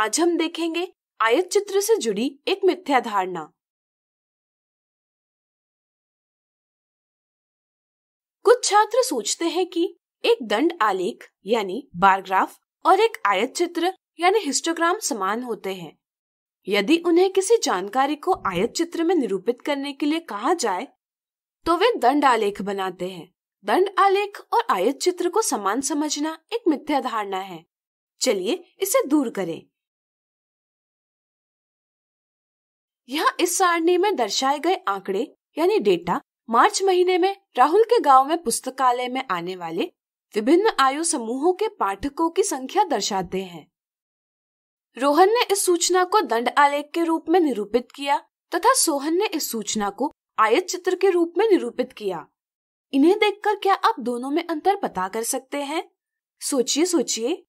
आज हम देखेंगे आयत चित्र से जुड़ी एक मिथ्या धारणा कुछ छात्र सोचते हैं कि एक दंड आलेख यानी बारग्राफ और एक आयत चित्र यानी हिस्टोग्राम समान होते हैं यदि उन्हें किसी जानकारी को आयत चित्र में निरूपित करने के लिए कहा जाए तो वे दंड आलेख बनाते हैं दंड आलेख और आयत चित्र को समान समझना एक मिथ्या धारणा है चलिए इसे दूर करें यहाँ इस सारणी में दर्शाए गए आंकड़े यानी डेटा मार्च महीने में राहुल के गांव में पुस्तकालय में आने वाले विभिन्न आयु समूहों के पाठकों की संख्या दर्शाते हैं रोहन ने इस सूचना को दंड आलेख के रूप में निरूपित किया तथा सोहन ने इस सूचना को आयत चित्र के रूप में निरूपित किया इन्हें देखकर क्या आप दोनों में अंतर पता कर सकते हैं सोचिए सोचिए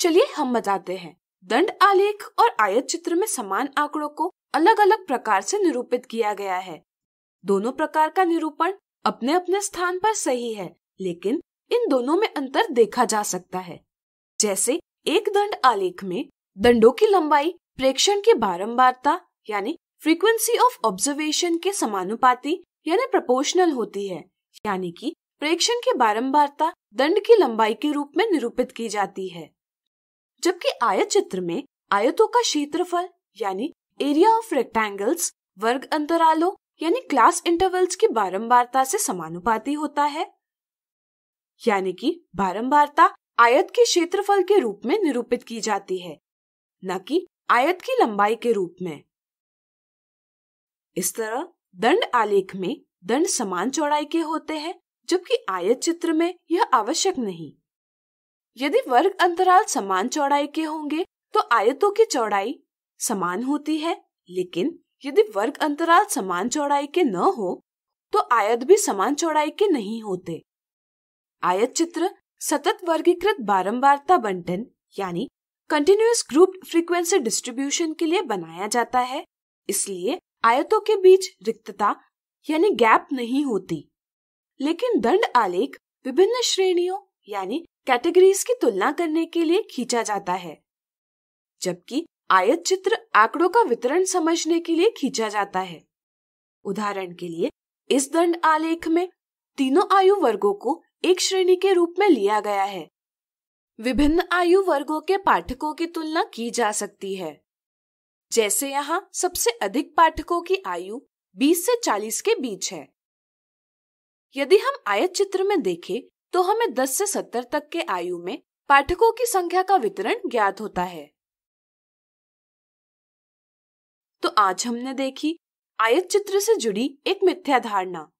चलिए हम बताते हैं दंड आलेख और आयत चित्र में समान आंकड़ों को अलग अलग प्रकार से निरूपित किया गया है दोनों प्रकार का निरूपण अपने अपने स्थान पर सही है लेकिन इन दोनों में अंतर देखा जा सकता है जैसे एक दंड आलेख में दंडों की लंबाई प्रेक्षण की बारंबारता यानी फ्रीक्वेंसी ऑफ ऑब्जर्वेशन के समानुपाती यानी प्रोपोर्शनल होती है यानी कि प्रेक्षण की बारंबारता दंड की लंबाई के रूप में निरूपित की जाती है जबकि आयत चित्र में आयतों का क्षेत्रफल यानी एरिया ऑफ रेक्टेंगल्स वर्ग अंतरालों यानी क्लास इंटरवल्स की बारंबारता से समानुपाती होता है यानी कि बारंबारता आयत के क्षेत्रफल के रूप में निरूपित की जाती है न कि आयत की लंबाई के रूप में इस तरह दंड आलेख में दंड समान चौड़ाई के होते हैं जबकि आयत चित्र में यह आवश्यक नहीं यदि वर्ग अंतराल समान चौड़ाई के होंगे तो आयतों की चौड़ाई समान होती है लेकिन यदि वर्ग अंतराल समान चौड़ाई के न हो तो आयत भी समान चौड़ाई के नहीं होते आयत चित्र सतत वर्गीकृत बारंबारता बंटन यानी कंटिन्यूस ग्रुप फ्रीक्वेंसी डिस्ट्रीब्यूशन के लिए बनाया जाता है इसलिए आयतों के बीच रिक्तता यानी गैप नहीं होती लेकिन दंड आलेख विभिन्न श्रेणियों यानी कैटेगरीज की तुलना करने के लिए खींचा जाता है जबकि आयत चित्र आंकड़ों का वितरण समझने के लिए खींचा जाता है उदाहरण के लिए इस दंड आलेख में तीनों आयु वर्गों को एक श्रेणी के रूप में लिया गया है विभिन्न आयु वर्गों के पाठकों की तुलना की जा सकती है जैसे यहाँ सबसे अधिक पाठकों की आयु 20 से 40 के बीच है यदि हम आयत चित्र में देखें तो हमें 10 से 70 तक के आयु में पाठकों की संख्या का वितरण ज्ञात होता है तो आज हमने देखी आयत चित्र से जुड़ी एक मिथ्या धारणा